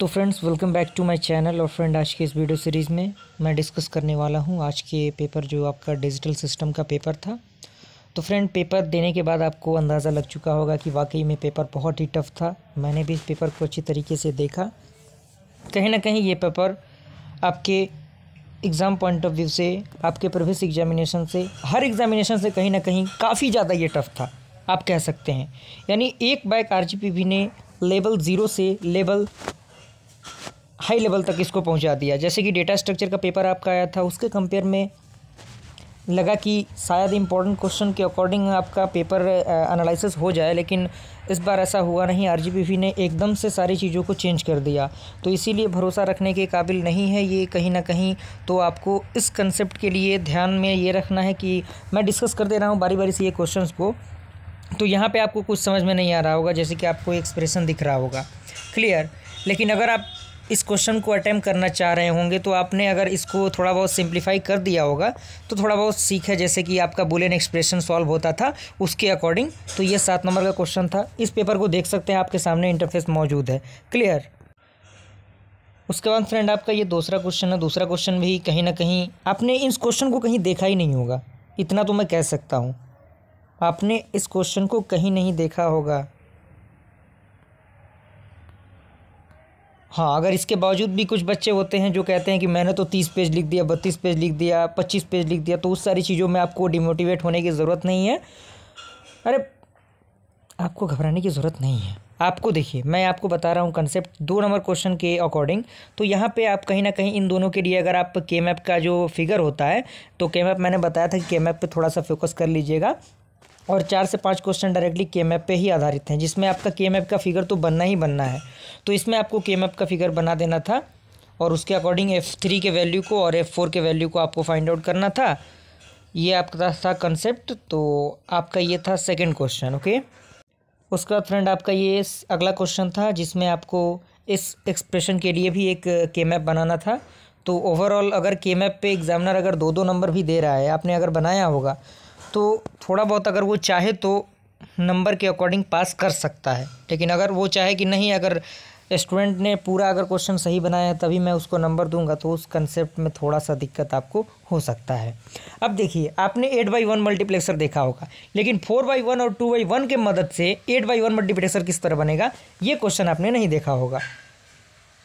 तो friends welcome back to my channel और friend आज की इस वीडियो सीरीज़ में मैं डिस्कस करने वाला हूं आज के पेपर जो आपका डिजिटल सिस्टम का पेपर था तो फ्रेंड पेपर देने के बाद आपको अंदाज़ा लग चुका होगा कि वाकई में पेपर बहुत ही टफ था मैंने भी इस पेपर को अच्छी तरीके से देखा कहीं ना कहीं ये पेपर आपके एग्ज़ाम पॉइंट ऑफ व्यू से आपके प्रवेश एग्जामिनेशन से हर एग्ज़ामिनेशन से कहीं ना कहीं काफ़ी ज़्यादा ये टफ था आप कह सकते हैं यानी एक बैग आर ने लेवल ज़ीरो से लेवल हाई लेवल तक इसको पहुंचा दिया जैसे कि डेटा स्ट्रक्चर का पेपर आपका आया था उसके कंपेयर में लगा कि शायद इम्पोर्टेंट क्वेश्चन के अकॉर्डिंग आपका पेपर एनालिसिस हो जाए लेकिन इस बार ऐसा हुआ नहीं आर ने एकदम से सारी चीज़ों को चेंज कर दिया तो इसीलिए भरोसा रखने के काबिल नहीं है ये कहीं ना कहीं तो आपको इस कंसेप्ट के लिए ध्यान में ये रखना है कि मैं डिस्कस कर दे रहा हूँ बारी बारी से ये क्वेश्चन को तो यहाँ पर आपको कुछ समझ में नहीं आ रहा होगा जैसे कि आपको एक्सप्रेशन दिख रहा होगा क्लियर लेकिन अगर आप इस क्वेश्चन को अटैम्प्ट करना चाह रहे होंगे तो आपने अगर इसको थोड़ा बहुत सिंप्लीफाई कर दिया होगा तो थोड़ा बहुत सीख है जैसे कि आपका बुलेन एक्सप्रेशन सॉल्व होता था उसके अकॉर्डिंग तो ये सात नंबर का क्वेश्चन था इस पेपर को देख सकते हैं आपके सामने इंटरफेस मौजूद है क्लियर उसके बाद फ्रेंड आपका ये दूसरा क्वेश्चन है दूसरा क्वेश्चन भी कहीं ना कहीं आपने इस क्वेश्चन को कहीं देखा ही नहीं होगा इतना तो मैं कह सकता हूँ आपने इस क्वेश्चन को कहीं नहीं देखा होगा हाँ अगर इसके बावजूद भी कुछ बच्चे होते हैं जो कहते हैं कि मैंने तो तीस पेज लिख दिया बत्तीस पेज लिख दिया पच्चीस पेज लिख दिया तो उस सारी चीज़ों में आपको डिमोटिवेट होने की ज़रूरत नहीं है अरे आपको घबराने की ज़रूरत नहीं है आपको देखिए मैं आपको बता रहा हूँ कंसेप्ट दो नंबर क्वेश्चन के अकॉर्डिंग तो यहाँ पे आप कहीं ना कहीं इन दोनों के लिए अगर आप के मैप का जो फिगर होता है तो के मैप मैंने बताया था कि के मैप पर थोड़ा सा फोकस कर लीजिएगा और चार से पाँच क्वेश्चन डायरेक्टली के मैप पर ही आधारित हैं जिसमें आपका के मैप का फिगर तो बनना ही बनना है तो इसमें आपको के मैप का फिगर बना देना था और उसके अकॉर्डिंग एफ़ थ्री के वैल्यू को और एफ़ फोर के वैल्यू को आपको फाइंड आउट करना था ये आपका था कंसेप्ट तो आपका ये था सेकेंड क्वेश्चन ओके उसका फ्रेंड आपका ये अगला क्वेश्चन था जिसमें आपको इस एक्सप्रेशन के लिए भी एक के मैप बनाना था तो ओवरऑल अगर के मैप पे एग्जामिनर अगर दो दो नंबर भी दे रहा है आपने अगर बनाया होगा तो थोड़ा बहुत अगर वो चाहे तो नंबर के अकॉर्डिंग पास कर सकता है लेकिन अगर वो चाहे कि नहीं अगर स्टूडेंट ने पूरा अगर क्वेश्चन सही बनाया है तभी मैं उसको नंबर दूंगा तो उस कंसेप्ट में थोड़ा सा दिक्कत आपको हो सकता है अब देखिए आपने एट बाई वन मल्टीप्लेक्सर देखा होगा लेकिन फोर बाई वन और टू बाई वन के मदद से एट बाई वन मल्टीप्लेक्सर किस तरह बनेगा ये क्वेश्चन आपने नहीं देखा होगा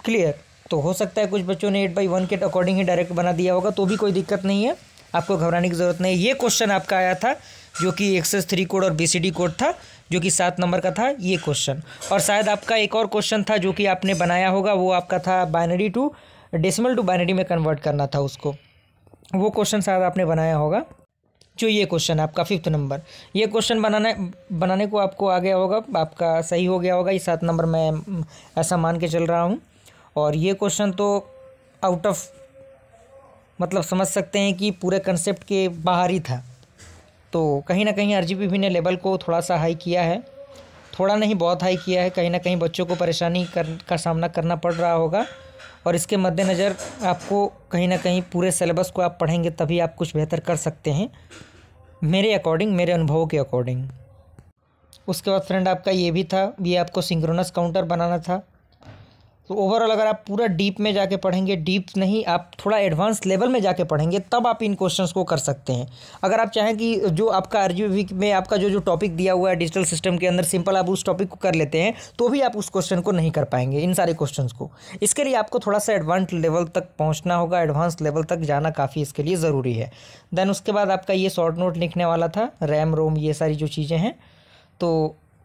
क्लियर तो हो सकता है कुछ बच्चों ने एट बाई वन के अकॉर्डिंग ही डायरेक्ट बना दिया होगा तो भी कोई दिक्कत नहीं है आपको घबराने की ज़रूरत नहीं ये क्वेश्चन आपका आया था जो कि एक्सेस थ्री कोड और बीसीडी कोड था जो कि सात नंबर का था ये क्वेश्चन और शायद आपका एक और क्वेश्चन था जो कि आपने बनाया होगा वो आपका था binary to decimal to binary में कन्वर्ट करना था उसको वो क्वेश्चन शायद आपने बनाया होगा जो ये क्वेश्चन है आपका फिफ्थ नंबर ये क्वेश्चन बनाने बनाने को आपको आ गया होगा आपका सही हो गया होगा ये सात नंबर मैं ऐसा मान के चल रहा हूँ और ये क्वेश्चन तो आउट ऑफ मतलब समझ सकते हैं कि पूरे कंसेप्ट के बाहर ही था तो कहीं ना कहीं आर ने लेवल को थोड़ा सा हाई किया है थोड़ा नहीं बहुत हाई किया है कहीं ना कहीं बच्चों को परेशानी कर का सामना करना पड़ रहा होगा और इसके मद्देनज़र आपको कहीं ना कहीं पूरे सिलेबस को आप पढ़ेंगे तभी आप कुछ बेहतर कर सकते हैं मेरे अकॉर्डिंग मेरे अनुभव के अकॉर्डिंग उसके बाद फ्रेंड आपका ये भी था ये आपको सिंक्रोनस काउंटर बनाना था तो ओवरऑल अगर आप पूरा डीप में जाके पढ़ेंगे डीप नहीं आप थोड़ा एडवांस लेवल में जाके पढ़ेंगे तब आप इन क्वेश्चंस को कर सकते हैं अगर आप चाहें कि जो आपका आरजीवी में आपका जो जो टॉपिक दिया हुआ है डिजिटल सिस्टम के अंदर सिंपल आप उस टॉपिक को कर लेते हैं तो भी आप उस क्वेश्चन को नहीं कर पाएंगे इन सारे क्वेश्चन को इसके लिए आपको थोड़ा सा एडवांस लेवल तक पहुँचना होगा एडवांस लेवल तक जाना काफ़ी इसके लिए ज़रूरी है देन उसके बाद आपका ये शॉर्ट नोट लिखने वाला था रैम रोम ये सारी जो चीज़ें हैं तो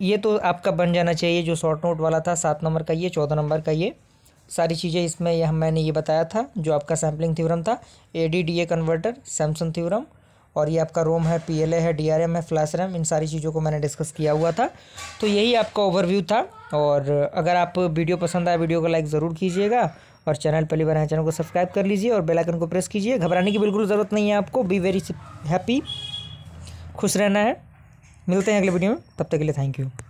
ये तो आपका बन जाना चाहिए जो शॉर्ट नोट वाला था सात नंबर का ये चौदह नंबर का ये सारी चीज़ें इसमें यह मैंने ये बताया था जो आपका सैम्पलिंग थ्योरम था A D D A converter sampling theorem और ये आपका रोम है पी एल ए है डी आर एम है फ्लैश रैम इन सारी चीज़ों को मैंने डिस्कस किया हुआ था तो यही आपका ओवरव्यू था और अगर आप वीडियो पसंद आए वीडियो को लाइक ज़रूर कीजिएगा और चैनल पहली बार है चैनल को सब्सक्राइब कर लीजिए और बेल आइकन को प्रेस कीजिए घबराने की बिल्कुल ज़रूरत नहीं है आपको बी वेरी हैप्पी खुश रहना है मिलते हैं अगले वीडियो में तब तक के लिए थैंक यू